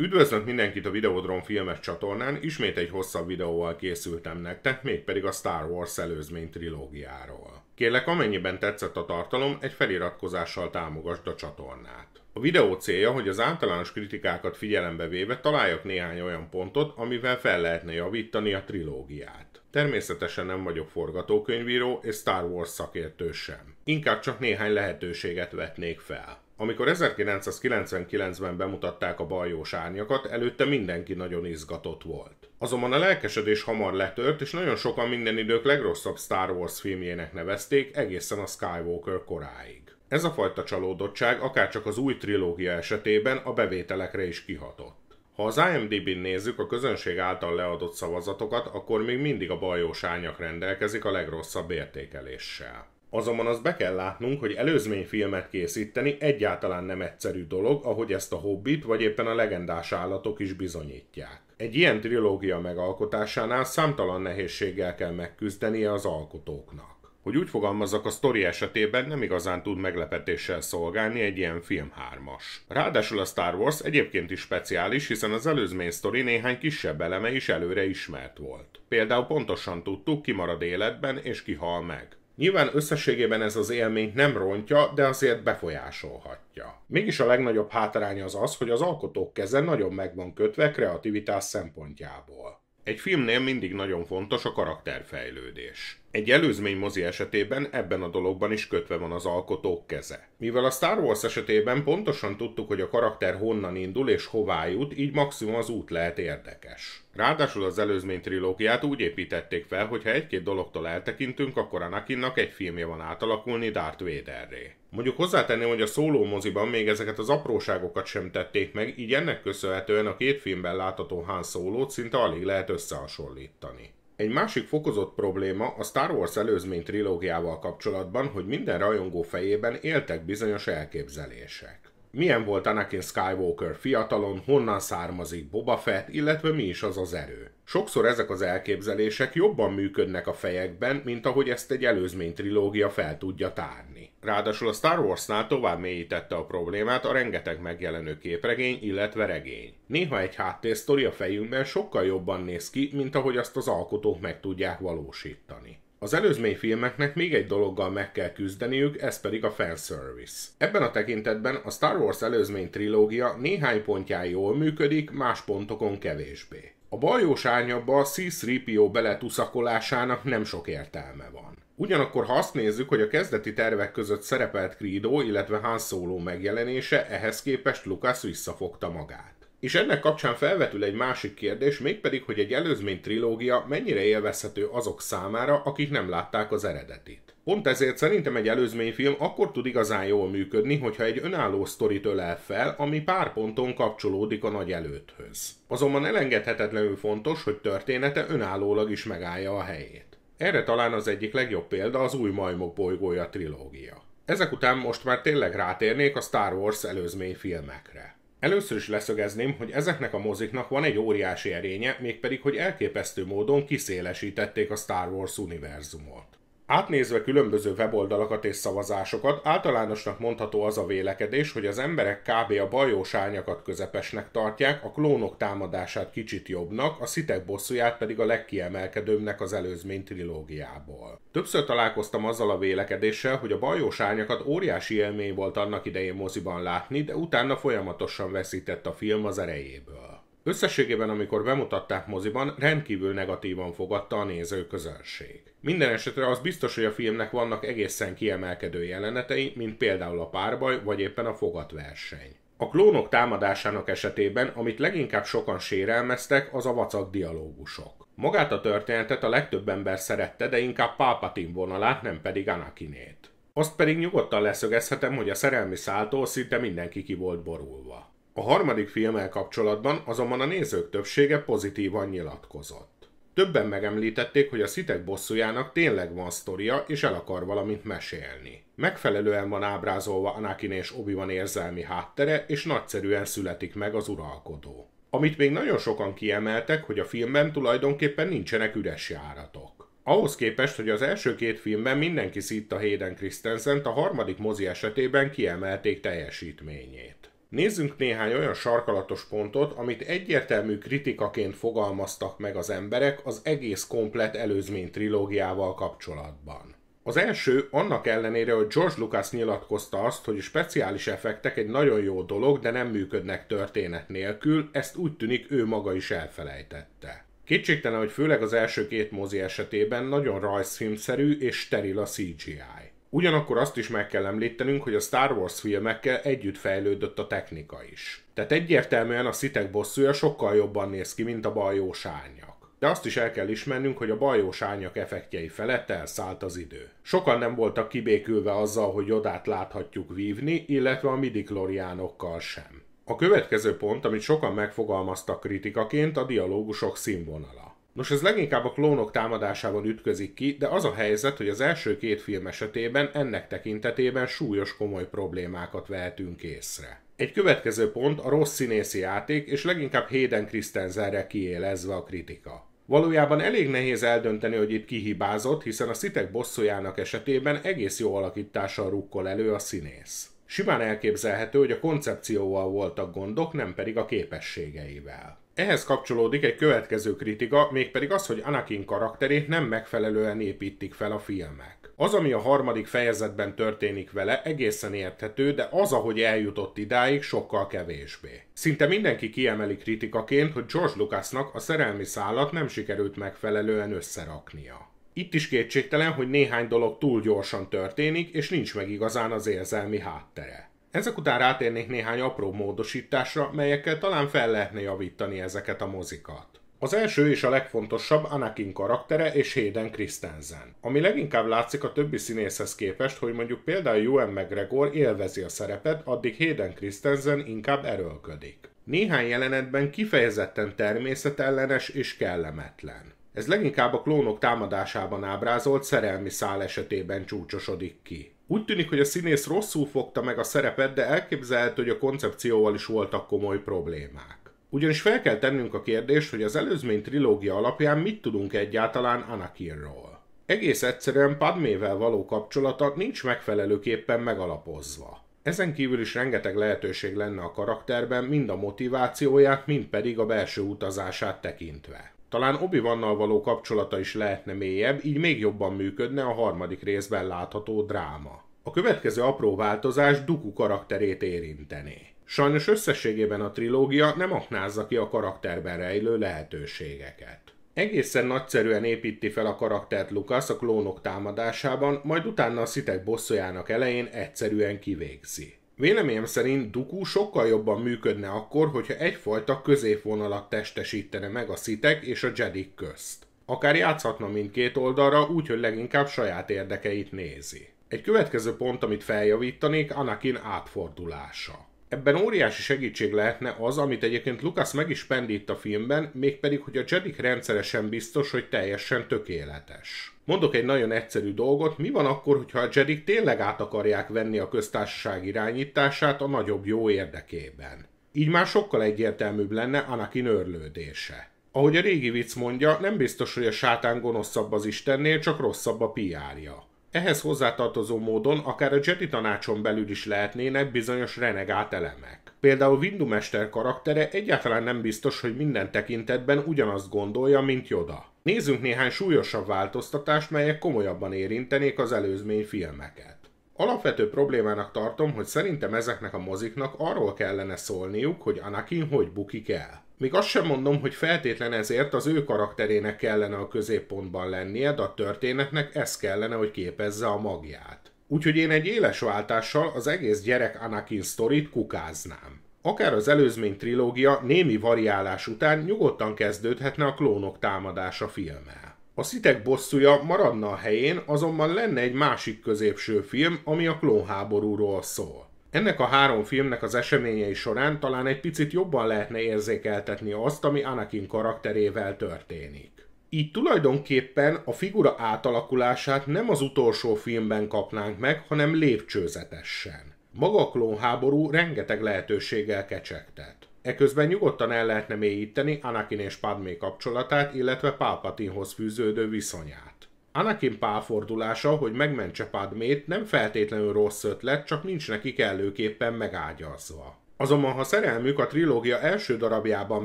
Üdvözlök mindenkit a Videodrom filmes csatornán, ismét egy hosszabb videóval készültem nektek, mégpedig a Star Wars előzmény trilógiáról. Kérlek, amennyiben tetszett a tartalom, egy feliratkozással támogasd a csatornát. A videó célja, hogy az általános kritikákat figyelembe véve találjak néhány olyan pontot, amivel fel lehetne javítani a trilógiát. Természetesen nem vagyok forgatókönyvíró és Star Wars szakértő sem. Inkább csak néhány lehetőséget vetnék fel amikor 1999-ben bemutatták a baljós árnyakat, előtte mindenki nagyon izgatott volt. Azonban a lelkesedés hamar letört, és nagyon sokan minden idők legrosszabb Star Wars filmjének nevezték egészen a Skywalker koráig. Ez a fajta csalódottság akárcsak az új trilógia esetében a bevételekre is kihatott. Ha az IMDb-n nézzük a közönség által leadott szavazatokat, akkor még mindig a bajós rendelkezik a legrosszabb értékeléssel. Azonban azt be kell látnunk, hogy előzményfilmet készíteni egyáltalán nem egyszerű dolog, ahogy ezt a hobbit vagy éppen a legendás állatok is bizonyítják. Egy ilyen trilógia megalkotásánál számtalan nehézséggel kell megküzdenie az alkotóknak. Hogy úgy fogalmazzak, a sztori esetében nem igazán tud meglepetéssel szolgálni egy ilyen film hármas. Ráadásul a Star Wars egyébként is speciális, hiszen az előzmény sztori néhány kisebb eleme is előre ismert volt. Például pontosan tudtuk, ki marad életben és ki hal meg. Nyilván összességében ez az élményt nem rontja, de azért befolyásolhatja. Mégis a legnagyobb hátrány az az, hogy az alkotók keze nagyon meg van kötve kreativitás szempontjából. Egy filmnél mindig nagyon fontos a karakterfejlődés. Egy előzmény mozi esetében ebben a dologban is kötve van az alkotók keze. Mivel a Star Wars esetében pontosan tudtuk, hogy a karakter honnan indul és hová jut, így maximum az út lehet érdekes. Ráadásul az előzmény trilógiát úgy építették fel, hogy ha egy-két dologtól eltekintünk, akkor Anakinnak egy filmje van átalakulni Darth Vaderré. Mondjuk hozzátenném, hogy a szóló moziban még ezeket az apróságokat sem tették meg, így ennek köszönhetően a két filmben látható Han solo szinte alig lehet összehasonlítani. Egy másik fokozott probléma a Star Wars előzmény trilógiával kapcsolatban, hogy minden rajongó fejében éltek bizonyos elképzelések. Milyen volt Anakin Skywalker fiatalon, honnan származik Boba Fett, illetve mi is az az erő. Sokszor ezek az elképzelések jobban működnek a fejekben, mint ahogy ezt egy előzmény trilógia fel tudja tárni. Ráadásul a Star Warsnál tovább mélyítette a problémát a rengeteg megjelenő képregény, illetve regény. Néha egy háttérsztori a fejünkben sokkal jobban néz ki, mint ahogy azt az alkotók meg tudják valósítani. Az előzmény filmeknek még egy dologgal meg kell küzdeniük, ez pedig a fanservice. Ebben a tekintetben a Star Wars előzmény trilógia néhány pontján jól működik, más pontokon kevésbé. A baljós árnyakba a C-3PO beletuszakolásának nem sok értelme van. Ugyanakkor, ha azt nézzük, hogy a kezdeti tervek között szerepelt Credo, illetve Han Solo megjelenése, ehhez képest Lucas visszafogta magát. És ennek kapcsán felvetül egy másik kérdés, mégpedig, hogy egy előzmény trilógia mennyire élvezhető azok számára, akik nem látták az eredetit. Pont ezért szerintem egy előzményfilm akkor tud igazán jól működni, hogyha egy önálló sztorit ölel fel, ami pár ponton kapcsolódik a nagy előthöz. Azonban elengedhetetlenül fontos, hogy története önállólag is megállja a helyét. Erre talán az egyik legjobb példa az új majmok bolygója trilógia. Ezek után most már tényleg rátérnék a Star Wars előzmény filmekre. Először is leszögezném, hogy ezeknek a moziknak van egy óriási erénye, mégpedig, hogy elképesztő módon kiszélesítették a Star Wars univerzumot. Átnézve különböző weboldalakat és szavazásokat, általánosnak mondható az a vélekedés, hogy az emberek kb. a bajós ányakat közepesnek tartják, a klónok támadását kicsit jobbnak, a szitek bosszúját pedig a legkiemelkedőbbnek az előzmény trilógiából. Többször találkoztam azzal a vélekedéssel, hogy a bajós ányakat óriási élmény volt annak idején moziban látni, de utána folyamatosan veszített a film az erejéből. Összességében, amikor bemutatták moziban, rendkívül negatívan fogadta a nézőközönség. Minden esetre az biztos, hogy a filmnek vannak egészen kiemelkedő jelenetei, mint például a párbaj, vagy éppen a fogatverseny. A klónok támadásának esetében, amit leginkább sokan sérelmeztek, az a vacak dialógusok. Magát a történetet a legtöbb ember szerette, de inkább Palpatine vonalát, nem pedig Anakinét. Azt pedig nyugodtan leszögezhetem, hogy a szerelmi szálltól szinte mindenki ki volt borulva. A harmadik filmmel kapcsolatban azonban a nézők többsége pozitívan nyilatkozott. Többen megemlítették, hogy a szitek bosszújának tényleg van sztoria, és el akar valamit mesélni. Megfelelően van ábrázolva Anakin és obi érzelmi háttere, és nagyszerűen születik meg az uralkodó. Amit még nagyon sokan kiemeltek, hogy a filmben tulajdonképpen nincsenek üres járatok. Ahhoz képest, hogy az első két filmben mindenki szitta Hayden Christensen, a harmadik mozi esetében kiemelték teljesítményét. Nézzünk néhány olyan sarkalatos pontot, amit egyértelmű kritikaként fogalmaztak meg az emberek az egész komplet előzmény trilógiával kapcsolatban. Az első, annak ellenére, hogy George Lucas nyilatkozta azt, hogy speciális effektek egy nagyon jó dolog, de nem működnek történet nélkül, ezt úgy tűnik ő maga is elfelejtette. Kétségtelen, hogy főleg az első két mozi esetében nagyon rajzfilmszerű és steril a CGI. Ugyanakkor azt is meg kell említenünk, hogy a Star Wars filmekkel együtt fejlődött a technika is. Tehát egyértelműen a szitek bosszúja sokkal jobban néz ki, mint a bajós árnyak. De azt is el kell ismernünk, hogy a bajós árnyak effektjei felett elszállt az idő. Sokan nem voltak kibékülve azzal, hogy Jodát láthatjuk vívni, illetve a midikloriánokkal sem. A következő pont, amit sokan megfogalmaztak kritikaként, a dialógusok színvonala. Nos, ez leginkább a klónok támadásában ütközik ki, de az a helyzet, hogy az első két film esetében ennek tekintetében súlyos komoly problémákat vehetünk észre. Egy következő pont a rossz színészi játék, és leginkább Hayden Christensenre kiélezve a kritika. Valójában elég nehéz eldönteni, hogy itt kihibázott, hiszen a szitek bosszújának esetében egész jó alakítással rukkol elő a színész. Simán elképzelhető, hogy a koncepcióval voltak gondok, nem pedig a képességeivel. Ehhez kapcsolódik egy következő kritika, mégpedig az, hogy Anakin karakterét nem megfelelően építik fel a filmek. Az, ami a harmadik fejezetben történik vele, egészen érthető, de az, ahogy eljutott idáig, sokkal kevésbé. Szinte mindenki kiemeli kritikaként, hogy George Lucasnak a szerelmi szállat nem sikerült megfelelően összeraknia. Itt is kétségtelen, hogy néhány dolog túl gyorsan történik, és nincs meg igazán az érzelmi háttere. Ezek után rátérnék néhány apró módosításra, melyekkel talán fel lehetne javítani ezeket a mozikat. Az első és a legfontosabb Anakin karaktere és Hayden Christensen, ami leginkább látszik a többi színészhez képest, hogy mondjuk például Ewan McGregor élvezi a szerepet, addig Hayden Christensen inkább erőlködik. Néhány jelenetben kifejezetten természetellenes és kellemetlen. Ez leginkább a klónok támadásában ábrázolt szerelmi szál esetében csúcsosodik ki. Úgy tűnik, hogy a színész rosszul fogta meg a szerepet, de elképzelhető, hogy a koncepcióval is voltak komoly problémák. Ugyanis fel kell tennünk a kérdést, hogy az előzmény trilógia alapján mit tudunk egyáltalán Anakinról. Egész egyszerűen Padmével való kapcsolata nincs megfelelőképpen megalapozva. Ezen kívül is rengeteg lehetőség lenne a karakterben mind a motivációját, mind pedig a belső utazását tekintve. Talán obi vannal való kapcsolata is lehetne mélyebb, így még jobban működne a harmadik részben látható dráma. A következő apró változás Duku karakterét érintené. Sajnos összességében a trilógia nem aknázza ki a karakterben rejlő lehetőségeket. Egészen nagyszerűen építi fel a karaktert Lucas a klónok támadásában, majd utána a szitek bosszójának elején egyszerűen kivégzi. Véleményem szerint Duku sokkal jobban működne akkor, hogyha egyfajta középvonalat testesítene meg a szitek és a jedik közt. Akár játszhatna mindkét oldalra, úgyhogy leginkább saját érdekeit nézi. Egy következő pont, amit feljavítanék, Anakin átfordulása ebben óriási segítség lehetne az, amit egyébként Lucas meg is pendít a filmben, mégpedig, hogy a Jedik rendszeresen biztos, hogy teljesen tökéletes. Mondok egy nagyon egyszerű dolgot, mi van akkor, hogyha a Jedik tényleg át akarják venni a köztársaság irányítását a nagyobb jó érdekében? Így már sokkal egyértelműbb lenne Anakin örlődése. Ahogy a régi vicc mondja, nem biztos, hogy a sátán gonoszabb az Istennél, csak rosszabb a piárja. Ehhez hozzátartozó módon akár a Jedi tanácson belül is lehetnének bizonyos renegált elemek. Például Windu mester karaktere egyáltalán nem biztos, hogy minden tekintetben ugyanazt gondolja, mint Yoda. Nézzünk néhány súlyosabb változtatást, melyek komolyabban érintenék az előzmény filmeket. Alapvető problémának tartom, hogy szerintem ezeknek a moziknak arról kellene szólniuk, hogy Anakin hogy bukik el még azt sem mondom, hogy feltétlen ezért az ő karakterének kellene a középpontban lennie, de a történetnek ez kellene, hogy képezze a magját. Úgyhogy én egy éles váltással az egész gyerek Anakin sztorit kukáznám. Akár az előzmény trilógia némi variálás után nyugodtan kezdődhetne a klónok támadása filmmel. A szitek bosszúja maradna a helyén, azonban lenne egy másik középső film, ami a klónháborúról szól ennek a három filmnek az eseményei során talán egy picit jobban lehetne érzékeltetni azt, ami Anakin karakterével történik. Így tulajdonképpen a figura átalakulását nem az utolsó filmben kapnánk meg, hanem lépcsőzetesen. Maga a klónháború rengeteg lehetőséggel kecsegtet. Eközben nyugodtan el lehetne mélyíteni Anakin és Padmé kapcsolatát, illetve Palpatinehoz fűződő viszonyát. Anakin pálfordulása, hogy megmentse Padmét, nem feltétlenül rossz ötlet, csak nincs neki kellőképpen megágyazva. Azonban, ha szerelmük a trilógia első darabjában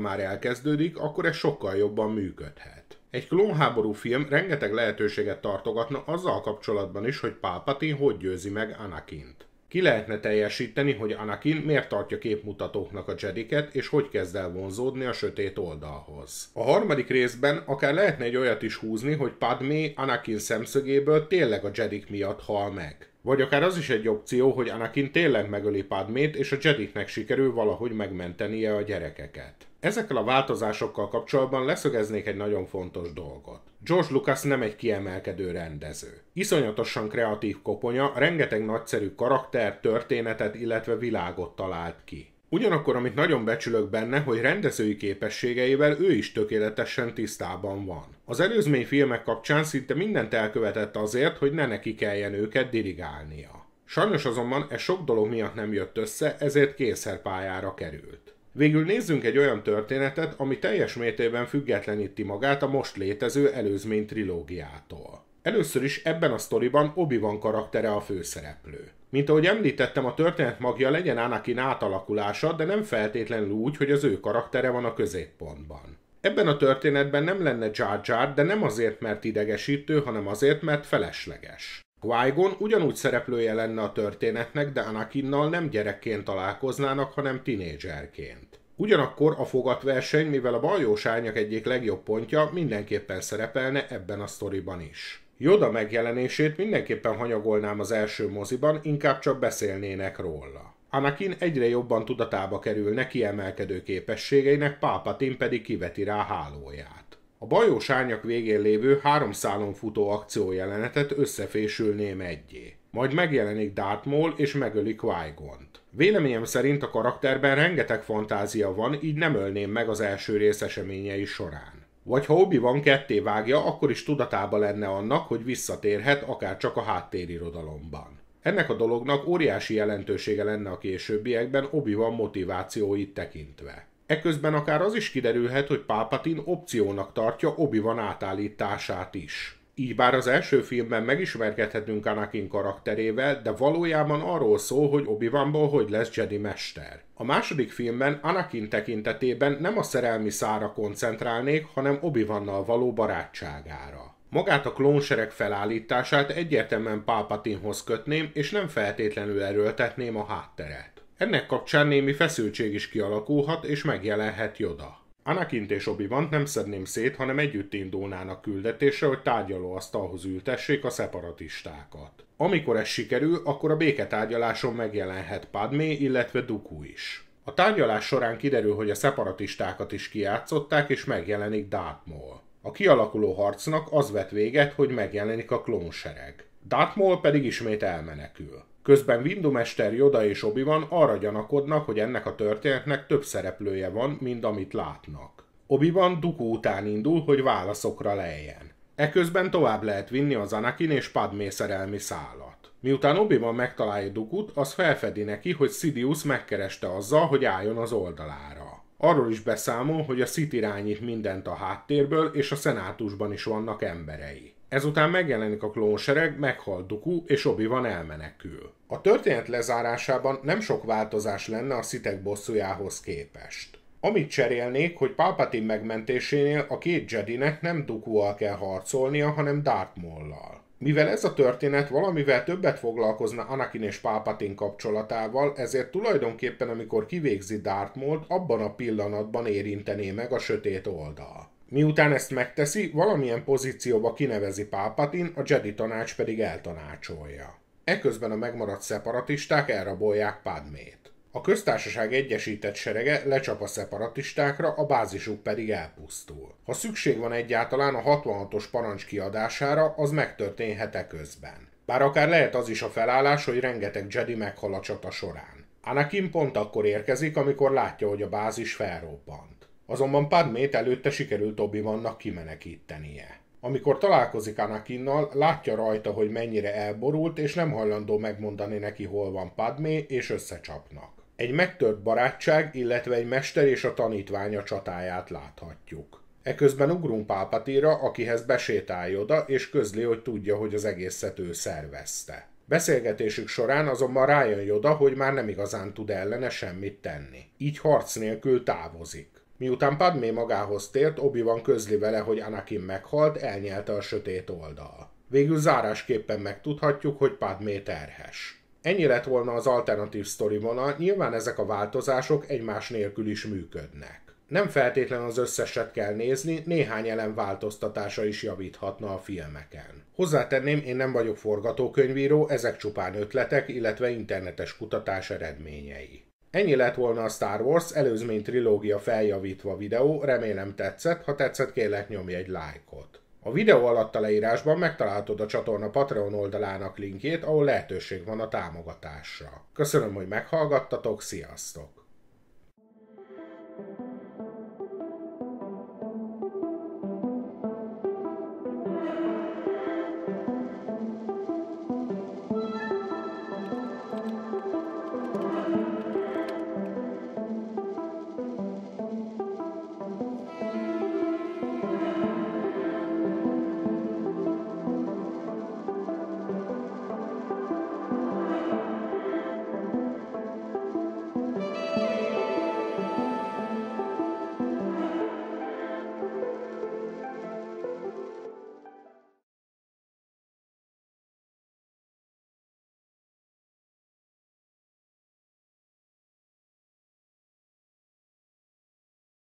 már elkezdődik, akkor ez sokkal jobban működhet. Egy klónháború film rengeteg lehetőséget tartogatna azzal kapcsolatban is, hogy Palpatine hogy győzi meg Anakint. Ki lehetne teljesíteni, hogy Anakin miért tartja képmutatóknak a Jediket, és hogy kezd el vonzódni a sötét oldalhoz. A harmadik részben akár lehetne egy olyat is húzni, hogy Padmé Anakin szemszögéből tényleg a Jedik miatt hal meg. Vagy akár az is egy opció, hogy Anakin tényleg megöli Padmét, és a Jediknek sikerül valahogy megmentenie a gyerekeket. Ezekkel a változásokkal kapcsolatban leszögeznék egy nagyon fontos dolgot. George Lucas nem egy kiemelkedő rendező. Iszonyatosan kreatív koponya, rengeteg nagyszerű karakter, történetet, illetve világot talált ki. Ugyanakkor, amit nagyon becsülök benne, hogy rendezői képességeivel ő is tökéletesen tisztában van. Az előzmény filmek kapcsán szinte mindent elkövetett azért, hogy ne neki kelljen őket dirigálnia. Sajnos azonban ez sok dolog miatt nem jött össze, ezért kényszerpályára került. Végül nézzünk egy olyan történetet, ami teljes mértékben függetleníti magát a most létező előzmény trilógiától. Először is ebben a sztoriban Obi-Wan karaktere a főszereplő. Mint ahogy említettem, a történet magja legyen Anakin átalakulása, de nem feltétlenül úgy, hogy az ő karaktere van a középpontban. Ebben a történetben nem lenne Jar Jar, de nem azért, mert idegesítő, hanem azért, mert felesleges qui ugyanúgy szereplője lenne a történetnek, de Anakinnal nem gyerekként találkoznának, hanem tinédzserként. Ugyanakkor a fogatverseny, mivel a baljós árnyak egyik legjobb pontja, mindenképpen szerepelne ebben a sztoriban is. Joda megjelenését mindenképpen hanyagolnám az első moziban, inkább csak beszélnének róla. Anakin egyre jobban tudatába kerül neki emelkedő képességeinek, Palpatine pedig kiveti rá hálóját. A bajós árnyak végén lévő háromszálon futó akció jelenetet összefésülném egyé. Majd megjelenik Darth Maul és megöli qui -Gont. Véleményem szerint a karakterben rengeteg fantázia van, így nem ölném meg az első rész eseményei során. Vagy ha obi van ketté vágja, akkor is tudatába lenne annak, hogy visszatérhet akár csak a háttérirodalomban. Ennek a dolognak óriási jelentősége lenne a későbbiekben obi van motivációit tekintve. Eközben akár az is kiderülhet, hogy Pápatin opciónak tartja obi van átállítását is. Így bár az első filmben megismerkedhetünk Anakin karakterével, de valójában arról szól, hogy obi hogy lesz Jedi mester. A második filmben Anakin tekintetében nem a szerelmi szára koncentrálnék, hanem obi való barátságára. Magát a klónsereg felállítását egyértelműen Pápatinhoz kötném, és nem feltétlenül erőltetném a hátteret. Ennek kapcsán némi feszültség is kialakulhat, és megjelenhet Joda. Anakin és obi wan nem szedném szét, hanem együtt indulnának küldetésre, hogy tárgyalóasztalhoz ültessék a szeparatistákat. Amikor ez sikerül, akkor a béketárgyaláson megjelenhet Padmé, illetve Dooku is. A tárgyalás során kiderül, hogy a szeparatistákat is kiátszották, és megjelenik Darth Maul. A kialakuló harcnak az vet véget, hogy megjelenik a klónsereg. Darth Maul pedig ismét elmenekül. Közben Vindumester Joda és obi van arra gyanakodnak, hogy ennek a történetnek több szereplője van, mint amit látnak. obi van dukó után indul, hogy válaszokra lejjen. Eközben tovább lehet vinni az Anakin és Padmé szerelmi szállat. Miután obi van megtalálja Dukut, az felfedi neki, hogy Sidious megkereste azzal, hogy álljon az oldalára. Arról is beszámol, hogy a Sith irányít mindent a háttérből, és a szenátusban is vannak emberei. Ezután megjelenik a klónsereg, meghal Duku, és obi van elmenekül. A történet lezárásában nem sok változás lenne a szitek bosszújához képest. Amit cserélnék, hogy Palpatine megmentésénél a két Jedinek nem Dukuval kell harcolnia, hanem Darth Maul-lal. Mivel ez a történet valamivel többet foglalkozna Anakin és Palpatine kapcsolatával, ezért tulajdonképpen amikor kivégzi Darth Maul-t, abban a pillanatban érintené meg a sötét oldal. Miután ezt megteszi, valamilyen pozícióba kinevezi Pápatin, a Jedi tanács pedig eltanácsolja. Eközben a megmaradt szeparatisták elrabolják Padmét. A köztársaság egyesített serege lecsap a szeparatistákra, a bázisuk pedig elpusztul. Ha szükség van egyáltalán a 66-os parancs kiadására, az megtörténhet közben. Bár akár lehet az is a felállás, hogy rengeteg Jedi meghal a csata során. Anakin pont akkor érkezik, amikor látja, hogy a bázis felrobbant. Azonban Padmét előtte sikerült obi vannak kimenekítenie. Amikor találkozik Anakinnal, látja rajta, hogy mennyire elborult, és nem hajlandó megmondani neki, hol van Padmé, és összecsapnak. Egy megtört barátság, illetve egy mester és a tanítványa csatáját láthatjuk. Eközben ugrunk Pálpatira, akihez besétál oda, és közli, hogy tudja, hogy az egészet ő szervezte. Beszélgetésük során azonban rájön Joda, hogy már nem igazán tud ellene semmit tenni. Így harc nélkül távozik. Miután Padmé magához tért, Obi-Wan közli vele, hogy Anakin meghalt, elnyelte a sötét oldal. Végül zárásképpen megtudhatjuk, hogy Padmé terhes. Ennyi lett volna az alternatív sztori vonal, nyilván ezek a változások egymás nélkül is működnek. Nem feltétlen az összeset kell nézni, néhány elem változtatása is javíthatna a filmeken. Hozzátenném, én nem vagyok forgatókönyvíró, ezek csupán ötletek, illetve internetes kutatás eredményei. Ennyi lett volna a Star Wars előzmény trilógia feljavítva videó, remélem tetszett, ha tetszett kérlek nyomj egy lájkot. A videó alatt a leírásban megtalálhatod a csatorna Patreon oldalának linkjét, ahol lehetőség van a támogatásra. Köszönöm, hogy meghallgattatok, sziasztok!